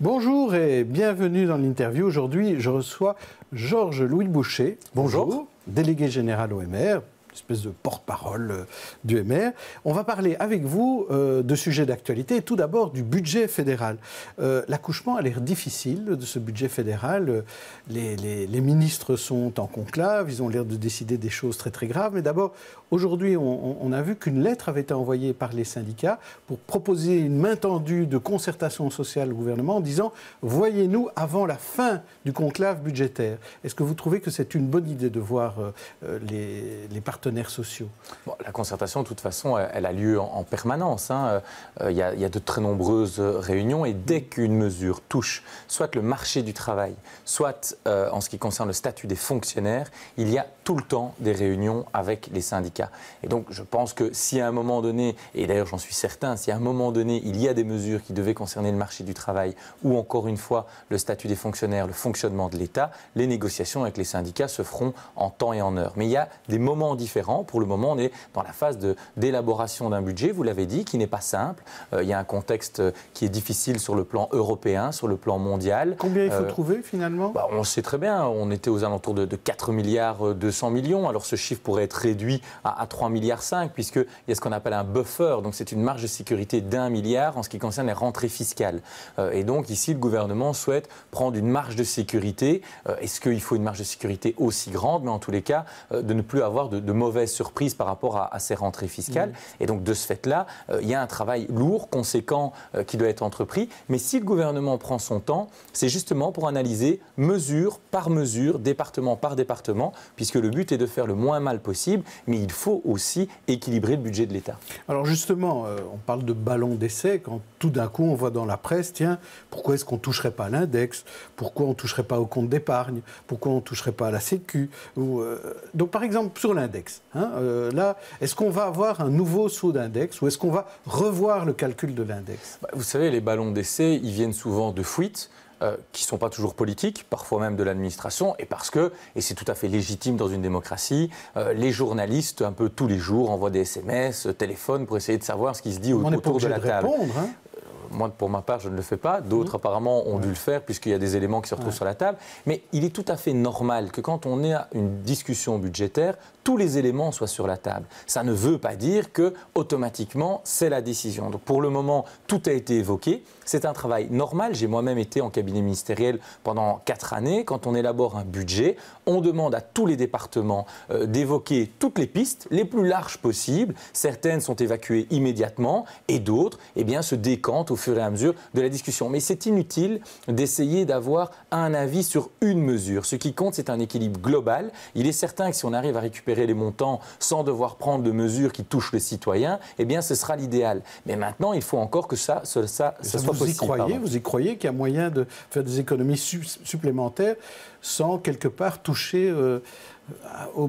Bonjour et bienvenue dans l'interview. Aujourd'hui, je reçois Georges-Louis Boucher. Bonjour. Délégué général OMR, espèce de porte-parole euh, du MR. On va parler avec vous euh, de sujets d'actualité, tout d'abord du budget fédéral. Euh, l'accouchement a l'air difficile de ce budget fédéral. Les, ministres sont en conclave, ils ont l'air de décider des choses très très graves. Mais d'abord, aujourd'hui, on, a vu qu'une lettre avait été envoyée par les syndicats pour proposer une main tendue de concertation sociale au gouvernement en disant voyez-nous avant la fin du conclave budgétaire. Est-ce que vous trouvez que c'est une bonne idée de voir les partenaires sociaux La concertation, de toute façon, elle, a lieu en, permanence. Hein. Euh, il, y a, de très nombreuses réunions et dès qu'une mesure touche soit le marché du travail, soit euh, en ce qui concerne le statut des fonctionnaires, il y a tout le temps des réunions avec les syndicats. Et donc, je pense que si à un moment donné, et d'ailleurs j'en suis certain, si à un moment donné, il y a des mesures qui devaient concerner le marché du travail ou encore une fois le statut des fonctionnaires, le fonctionnement de l'État, les négociations avec les syndicats se feront en temps et en heure. Mais il y a des moments différents. Pour le moment, on est dans la phase d'élaboration d'un budget, vous l'avez dit, qui n'est pas simple. Euh, il y a un contexte euh, qui est difficile sur le plan européen, sur le plan mondial. Combien il faut euh, trouver finalement bah, On sait très bien, on était aux alentours de, de 4 milliards de 100 millions. Alors ce chiffre pourrait être réduit à, 3,5 3 milliards 5 puisqu'il y a ce qu'on appelle un buffer. Donc c'est une marge de sécurité d'un milliard en ce qui concerne les rentrées fiscales. Euh, et donc ici, le gouvernement souhaite prendre une marge de sécurité. Euh, est-ce qu'il faut une marge de sécurité aussi grande Mais en tous les cas, euh, de ne plus avoir de, mauvaises surprises par rapport à, ces rentrées fiscales. Mmh. Et donc de ce fait-là, il y a un travail lourd, conséquent, qui doit être entrepris. Mais si le gouvernement prend son temps, c'est justement pour analyser mesure par mesure, département par département, puisque le le but est de faire le moins mal possible, mais il faut aussi équilibrer le budget de l'État. Alors justement, euh, on parle de ballon d'essai quand tout d'un coup on voit dans la presse, tiens, pourquoi est-ce qu'on ne toucherait pas à l'index Pourquoi on ne toucherait pas au compte d'épargne Pourquoi on ne toucherait pas à la Sécu Ou, euh, Donc par exemple sur l'index, hein, euh, là, est-ce qu'on va avoir un nouveau saut d'index ou est-ce qu'on va revoir le calcul de l'index bah, Vous savez, les ballons d'essai, ils viennent souvent de fuites. Euh, qui ne sont pas toujours politiques, parfois même de l'administration, et parce que, et c'est tout à fait légitime dans une démocratie, euh, les journalistes, un peu tous les jours, envoient des SMS, téléphonent pour essayer de savoir ce qui se dit autour, de la de table. Répondre, hein. euh, moi, pour ma part, je ne le fais pas. D'autres, mmh. apparemment, ont dû le faire puisqu'il y a des éléments qui se retrouvent sur la table. Mais il est tout à fait normal que quand on est à une discussion budgétaire, tous les éléments soient sur la table. Ça ne veut pas dire que automatiquement c'est la décision. Donc pour le moment, tout a été évoqué. C'est un travail normal. J'ai moi-même été en cabinet ministériel pendant quatre années. Quand on élabore un budget, on demande à tous les départements euh, d'évoquer toutes les pistes, les plus larges possibles. Certaines sont évacuées immédiatement et d'autres eh bien, se décantent au fur et à mesure de la discussion. Mais c'est inutile d'essayer d'avoir un avis sur une mesure. Ce qui compte, c'est un équilibre global. Il est certain que si on arrive à récupérer les montants sans devoir prendre de mesures qui touchent le citoyen, eh bien, ce sera l'idéal. Mais maintenant, il faut encore que ça, ça, ça, ça soit vous y croyez, croyez qu'il y a moyen de faire des économies supplémentaires sans quelque part toucher euh, au,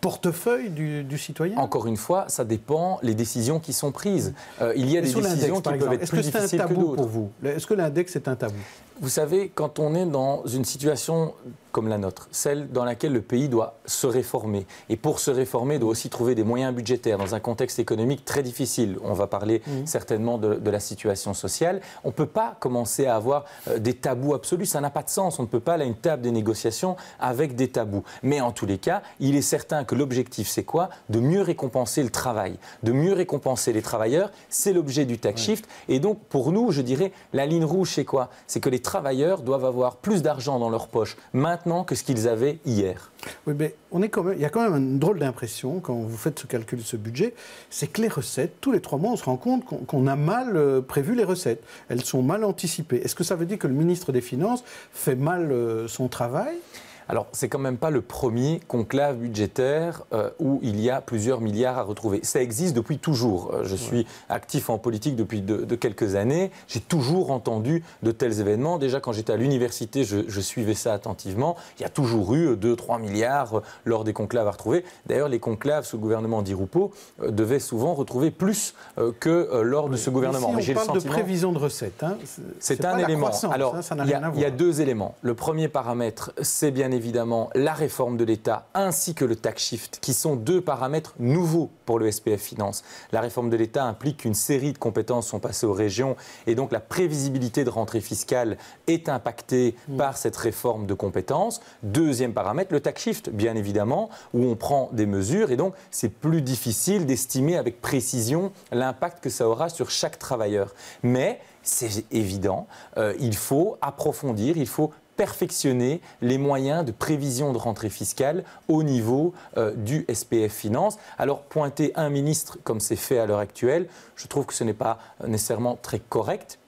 portefeuille du, citoyen Encore une fois, ça dépend les décisions qui sont prises. Euh, il y a des décisions qui peuvent être plus que Est-ce que c'est un tabou pour vous Est-ce que l'index est un tabou Vous savez, quand on est dans une situation comme la nôtre, celle dans laquelle le pays doit se réformer. Et pour se réformer, il doit aussi trouver des moyens budgétaires dans un contexte économique très difficile. On va parler certainement de, la situation sociale. On ne peut pas commencer à avoir euh, des tabous absolus. Ça n'a pas de sens. On ne peut pas, aller à une table des négociations avec des tabous. Mais en tous les cas, il est certain que l'objectif, c'est quoi De mieux récompenser le travail, de mieux récompenser les travailleurs. C'est l'objet du tax shift. Et donc, pour nous, je dirais, la ligne rouge, c'est quoi C'est que les travailleurs doivent avoir plus d'argent dans leur poche maintenant que ce qu'ils avaient hier. Oui, mais on est quand même, il y a quand même une drôle d'impression quand vous faites ce calcul de ce budget, c'est que les recettes, tous les trois mois, on se rend compte qu'on a mal euh, prévu les recettes. Elles sont mal anticipées. Est-ce que ça veut dire que le ministre des Finances fait mal euh, son travail alors, c'est quand même pas le premier conclave budgétaire euh, où il y a plusieurs milliards à retrouver. Ça existe depuis toujours. Euh, je suis actif en politique depuis de, quelques années. J'ai toujours entendu de tels événements. Déjà, quand j'étais à l'université, je, suivais ça attentivement. Il y a toujours eu 2-3 euh, milliards lors des conclaves à retrouver. D'ailleurs, les conclaves sous le gouvernement d'Irupo devaient souvent retrouver plus que lors de ce gouvernement. Si on parle de prévision de recettes. Hein. c'est un élément. Alors, hein, il y, y, a deux éléments. Le premier paramètre, c'est bien évidemment la réforme de l'État ainsi que le tax shift, qui sont deux paramètres nouveaux pour le SPF Finance. La réforme de l'État implique qu'une série de compétences sont passées aux régions et donc la prévisibilité de rentrée fiscale est impactée mm. par cette réforme de compétences. Deuxième paramètre, le tax shift, bien évidemment, où on prend des mesures et donc c'est plus difficile d'estimer avec précision l'impact que ça aura sur chaque travailleur. Mais c'est évident, euh, il faut approfondir, il faut perfectionner les moyens de prévision de rentrée fiscale au niveau euh, du SPF Finance. Alors pointer un ministre comme c'est fait à l'heure actuelle, je trouve que ce n'est pas euh, nécessairement très correct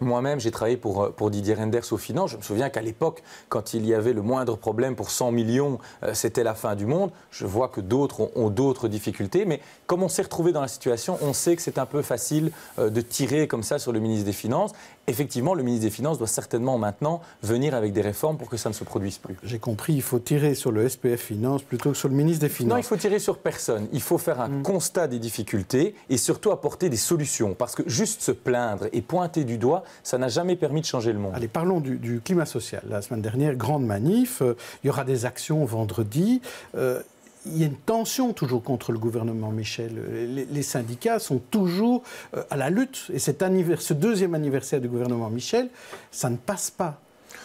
moi-même, j'ai travaillé pour, euh, pour Didier Renders au finances. Je me souviens qu'à l'époque, quand il y avait le moindre problème pour 100 millions, euh, c'était la fin du monde. Je vois que d'autres ont, d'autres difficultés. Mais comme on s'est retrouvé dans la situation, on sait que c'est un peu facile euh, de tirer comme ça sur le ministre des Finances. Effectivement, le ministre des Finances doit certainement maintenant venir avec des réformes pour que ça ne se produise plus. J'ai compris, il faut tirer sur le SPF Finance plutôt que sur le ministre des Finances. Non, il faut tirer sur personne. Il faut faire un mm. constat des difficultés et surtout apporter des solutions. Parce que juste se plaindre et pointer du doigt, ça n'a jamais permis de changer le monde. Allez, parlons du, climat social. La semaine dernière, grande manif, euh, il y aura des actions vendredi. Euh, il y a une tension toujours contre le gouvernement, Michel. Les, syndicats sont toujours euh, à la lutte. Et cet ce deuxième anniversaire du gouvernement Michel, ça ne passe pas.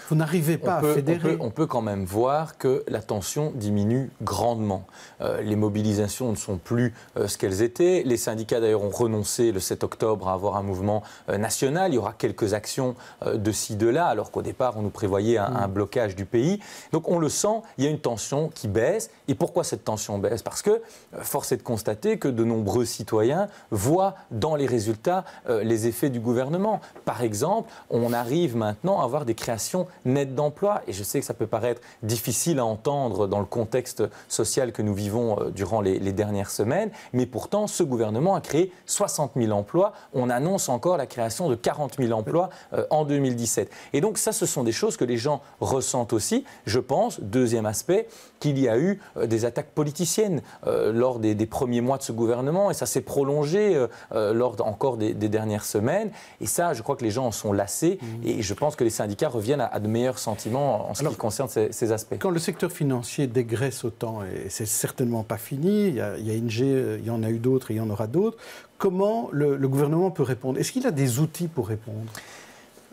Vous n'arrivez pas à fédérer. On peut, on peut, quand même voir que la tension diminue grandement. Euh, les mobilisations ne sont plus euh, ce qu'elles étaient. Les syndicats d'ailleurs ont renoncé le 7 octobre à avoir un mouvement euh, national. Il y aura quelques actions de ci, de là, alors qu'au départ on nous prévoyait un, un, mm. blocage du pays. Donc on le sent, il y a une tension qui baisse. Et pourquoi cette tension baisse Parce que force est de constater que de nombreux citoyens voient dans les résultats les effets du gouvernement. Par exemple, on arrive maintenant à avoir des créations Nettes nette d'emplois, et je sais que ça peut paraître difficile à entendre dans le contexte social que nous vivons euh, durant les, dernières semaines, mais pourtant ce gouvernement a créé 60 000 emplois. On annonce encore la création de 40 000 emplois euh, en 2017. Et donc ça, ce sont des choses que les gens ressentent aussi. Je pense, deuxième aspect, qu'il y a eu euh, des attaques politiciennes lors des, premiers mois de ce gouvernement, et ça s'est prolongé lors encore des, des, dernières semaines. Et ça, je crois que les gens en sont lassés, mmh. et je pense que les syndicats reviennent à, a, de meilleurs sentiments en ce qui concerne ces, aspects. Quand le secteur financier dégraisse autant, et c'est certainement pas fini, il y a, ING, il y en a eu d'autres, il y en aura d'autres, comment le, gouvernement peut répondre Est-ce qu'il a des outils pour répondre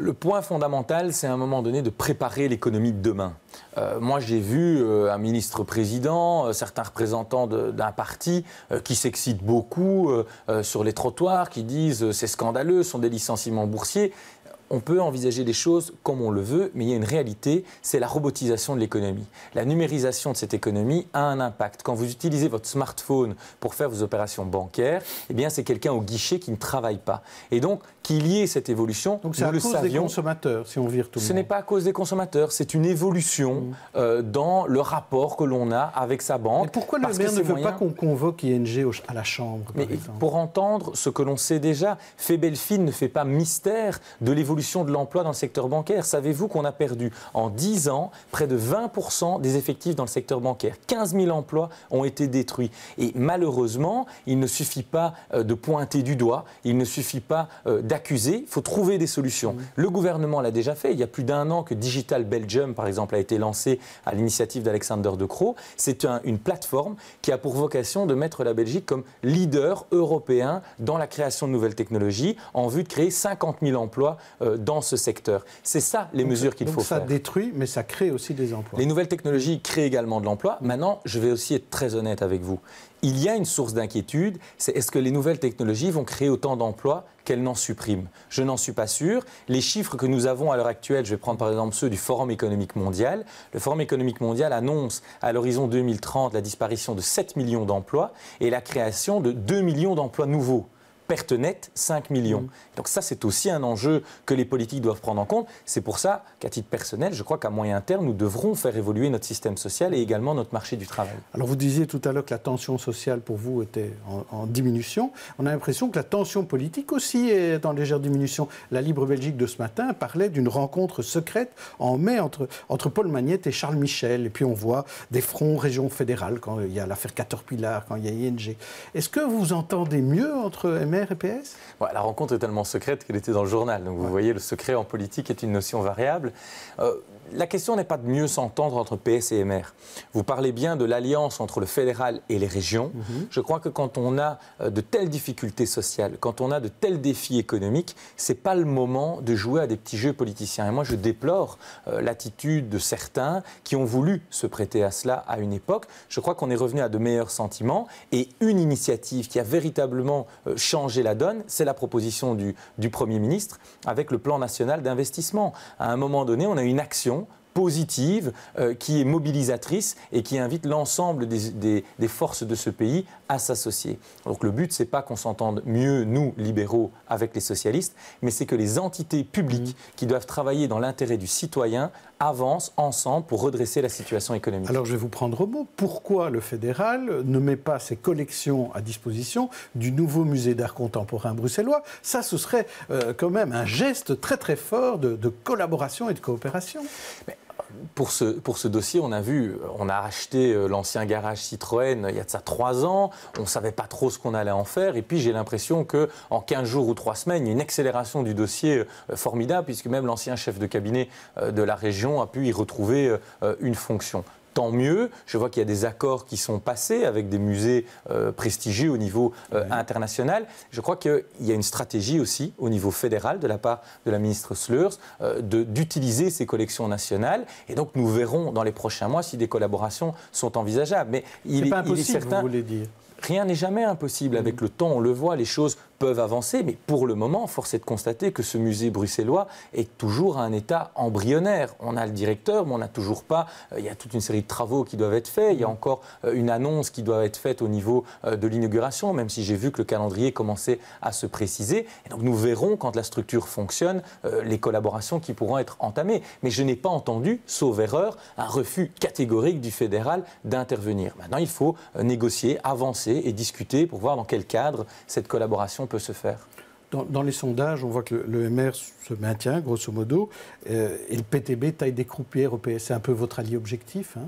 le point fondamental, c'est à un moment donné de préparer l'économie de demain. Euh, moi, j'ai vu euh, un ministre-président, euh, certains représentants d'un parti qui s'excitent beaucoup sur les trottoirs, qui disent c'est scandaleux, ce sont des licenciements boursiers on peut envisager les choses comme on le veut, mais il y a une réalité, c'est la robotisation de l'économie. La numérisation de cette économie a un impact. Quand vous utilisez votre smartphone pour faire vos opérations bancaires, eh bien c'est quelqu'un au guichet qui ne travaille pas. Et donc, qu'il y ait cette évolution, Donc c'est à cause des consommateurs, si on vire tout le Ce n'est pas à cause des consommateurs, c'est une évolution mm. euh, dans le rapport que l'on a avec sa banque. pourquoi le maire ne veut pas qu'on convoque ING à la Chambre Mais Pour entendre ce que l'on sait déjà, Fébelfine ne fait pas mystère de l'évolution de l'emploi dans le secteur bancaire. Savez-vous qu'on a perdu en 10 ans près de 20% des effectifs dans le secteur bancaire 15 000 emplois ont été détruits. Et malheureusement, il ne suffit pas euh, de pointer du doigt, il ne suffit pas d'accepter euh, accusé. il faut trouver des solutions. Mmh. Le gouvernement l'a déjà fait. Il y a plus d'un an que Digital Belgium, par exemple, a été lancé à l'initiative d'Alexander De Croo. C'est une plateforme qui a pour vocation de mettre la Belgique comme leader européen dans la création de nouvelles technologies en vue de créer 50 000 emplois euh, dans ce secteur. C'est ça les mesures qu'il faut ça faire. Ça détruit, mais ça crée aussi des emplois. Les nouvelles technologies créent également de l'emploi. Maintenant, je vais aussi être très honnête avec vous il y a une source d'inquiétude, c'est est-ce que les nouvelles technologies vont créer autant d'emplois qu'elles n'en suppriment Je n'en suis pas sûr. Les chiffres que nous avons à l'heure actuelle, je vais prendre par exemple ceux du Forum économique mondial. Le Forum économique mondial annonce à l'horizon 2030 la disparition de 7 millions d'emplois et la création de 2 millions d'emplois nouveaux perte nette 5 millions. Mm. Donc ça, c'est aussi un enjeu que les politiques doivent prendre en compte. C'est pour ça qu'à titre personnel, je crois qu'à moyen terme, nous devrons faire évoluer notre système social et également notre marché du travail. Alors vous disiez tout à l'heure que la tension sociale pour vous était en, diminution. On a l'impression que la tension politique aussi est en légère diminution. La Libre Belgique de ce matin parlait d'une rencontre secrète en mai entre, entre Paul Magnette et Charles Michel. Et puis on voit des fronts région fédérales quand il y a l'affaire Caterpillar, quand il y a ING. Est-ce que vous entendez mieux entre M. E la rencontre est tellement secrète qu'elle était dans le journal. Donc vous voyez, le secret en politique est une notion variable. Euh, la question n'est pas de mieux s'entendre entre PS et MR. Vous parlez bien de l'alliance entre le fédéral et les régions. Mhm. Je crois que quand on a euh, de telles difficultés sociales, quand on a de tels défis économiques, ce n'est pas le moment de jouer à des petits jeux politiciens. Et moi, je déplore euh, l'attitude de certains qui ont voulu se prêter à cela à une époque. Je crois qu'on est revenu à de meilleurs sentiments et une initiative qui a véritablement euh, changé la donne, c'est la proposition du, du Premier ministre avec le plan national d'investissement. À un moment donné, on a une action positive, euh, qui est mobilisatrice et qui invite l'ensemble des, forces de ce pays à s'associer. Donc le but, c'est pas qu'on s'entende mieux, nous, libéraux, avec les socialistes, mais c'est que les entités publiques mm. qui doivent travailler dans l'intérêt du citoyen avancent ensemble pour redresser la situation économique. Alors je vais vous prendre au mot. Pourquoi le fédéral ne met pas ses collections à disposition du nouveau musée d'art contemporain bruxellois Ça, ce serait euh, quand même un geste très très fort de, collaboration et de coopération. Mais pour ce, dossier, on a vu, euh, on a acheté euh, l'ancien garage Citroën euh, il y a de ça trois ans, on ne savait pas trop ce qu'on allait en faire, et puis j'ai l'impression qu'en 15 jours ou trois semaines, il y a une accélération du dossier formidable, puisque même l'ancien chef de cabinet de la région a pu y retrouver une fonction tant mieux. Je vois qu'il y a des accords qui sont passés avec des musées euh, prestigieux au niveau euh, international. Je crois qu'il y a une stratégie aussi au niveau fédéral de la part de la ministre Slurs euh, de d'utiliser ces collections nationales. Et donc nous verrons dans les prochains mois si des collaborations sont envisageables. Mais il, est, pas impossible, certain. Vous voulez dire rien n'est jamais impossible. Avec le temps, on le voit, les choses peuvent avancer, mais pour le moment, force est de constater que ce musée bruxellois est toujours à un état embryonnaire. On a le directeur, mais on n'a toujours pas. Euh, il y a toute une série de travaux qui doivent être faits. Il y a encore euh, une annonce qui doit être faite au niveau euh, de l'inauguration, même si j'ai vu que le calendrier commençait à se préciser. donc nous verrons quand la structure fonctionne les collaborations qui pourront être entamées. Mais je n'ai pas entendu, sauf erreur, un refus catégorique du fédéral d'intervenir. Maintenant, il faut négocier, avancer et discuter pour voir dans quel cadre cette collaboration peut se faire dans, les sondages, on voit que le, MR se maintient, grosso modo, euh, et le PTB taille des croupières au PS. C'est un peu votre allié objectif hein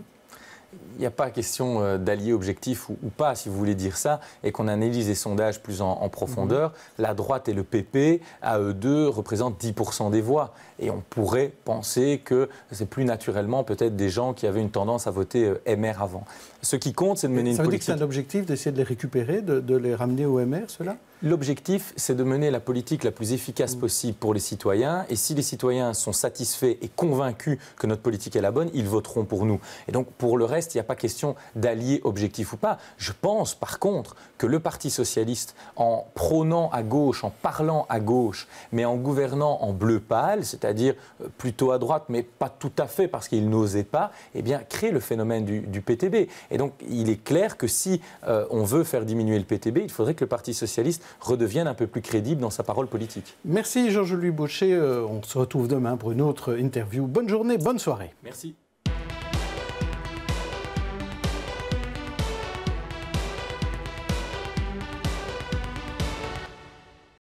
il n'y a pas question euh, d'allié objectif ou, pas, si vous voulez dire ça, et qu'on analyse les sondages plus en, profondeur. Mhm. La droite et le PP, à eux deux, représentent 10% des voix. Et on pourrait penser que c'est plus naturellement peut-être des gens qui avaient une tendance à voter euh, MR avant. Ce qui compte, c'est de mener une politique... Ça veut dire que c'est un objectif d'essayer de les récupérer, de, de les ramener au MR, cela L'objectif, c'est de mener la politique la plus efficace mm. possible pour les citoyens. Et si les citoyens sont satisfaits et convaincus que notre politique est la bonne, ils voteront pour nous. Et donc, pour le reste, il n'y a pas question d'allier objectif ou pas. Je pense, par contre, que le Parti socialiste, en prônant à gauche, en parlant à gauche, mais en gouvernant en bleu pâle, c'est-à-dire euh, plutôt à droite, mais pas tout à fait parce qu'il n'osait pas, eh bien, crée le phénomène du, PTB. Et donc, il est clair que si euh, on veut faire diminuer le PTB, il faudrait que le Parti socialiste redevienne un peu plus crédible dans sa parole politique. Merci Georges-Louis Baucher, euh, On se retrouve demain pour une autre interview. Bonne journée, bonne soirée. Merci.